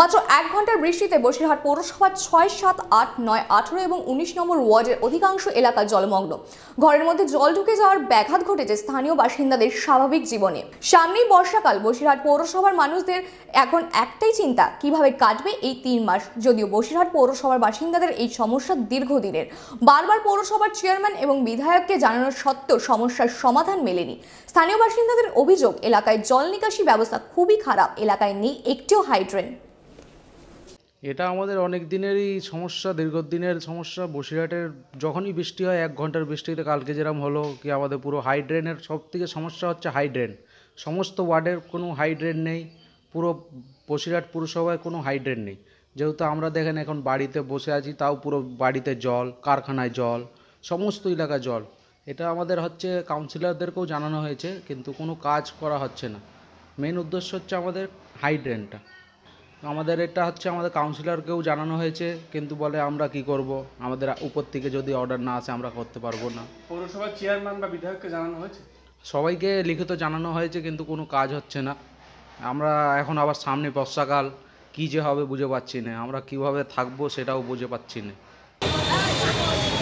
মাত্র এক ঘন্টার বৃষ্টিতে বসিরহাট পৌরসভার ছয় সাত আট নয় আঠেরো এবং উনিশ নম্বর ওয়ার্ডের অধিকাংশ এলাকা জলমগ্ন ঘরের মধ্যে জল ঢুকে যাওয়ার ব্যাঘাত ঘটেছে স্থানীয় বাসিন্দাদের স্বাভাবিক জীবনে সামনেই বর্ষাকাল বসিরহাট পৌরসভার মানুষদের এখন একটাই চিন্তা কিভাবে কাটবে এই তিন মাস যদিও বসিরহাট পৌরসভার বাসিন্দাদের এই সমস্যা দীর্ঘদিনের বারবার পৌরসভার চেয়ারম্যান এবং বিধায়ককে জানানোর সত্ত্বেও সমস্যার সমাধান মেলেনি স্থানীয় বাসিন্দাদের অভিযোগ এলাকায় জল নিকাশি ব্যবস্থা খুবই খারাপ এলাকায় নেই একটিও হাইড্রেন এটা আমাদের অনেক দিনেরই সমস্যা দীর্ঘদিনের সমস্যা বসিরহাটের যখনই বৃষ্টি হয় এক ঘন্টার বৃষ্টিতে কালকে যেরম হলো কি আমাদের পুরো হাইড্রেনের সব থেকে সমস্যা হচ্ছে হাইড্রেন সমস্ত ওয়ার্ডের কোনো হাইড্রেন নেই পুরো বসিরহাট পুরসভায় কোনো হাইড্রেন নেই যেহেতু আমরা দেখেন এখন বাড়িতে বসে আছি তাও পুরো বাড়িতে জল কারখানায় জল সমস্ত এলাকা জল এটা আমাদের হচ্ছে কাউন্সিলরদেরকেও জানানো হয়েছে কিন্তু কোনো কাজ করা হচ্ছে না মেন উদ্দেশ্য হচ্ছে আমাদের হাইড্রেনটা আমাদের এটা হচ্ছে আমাদের কাউন্সিলরকেও জানানো হয়েছে কিন্তু বলে আমরা কি করব আমাদের উপর থেকে যদি অর্ডার না আসে আমরা করতে পারবো না পৌরসভার চেয়ারম্যান বা বিধায়ককে জানানো হয়েছে সবাইকে লিখিত জানানো হয়েছে কিন্তু কোনো কাজ হচ্ছে না আমরা এখন আবার সামনে বর্ষাকাল কী যে হবে বুঝে পাচ্ছি না আমরা কিভাবে থাকবো সেটাও বুঝে পাচ্ছি না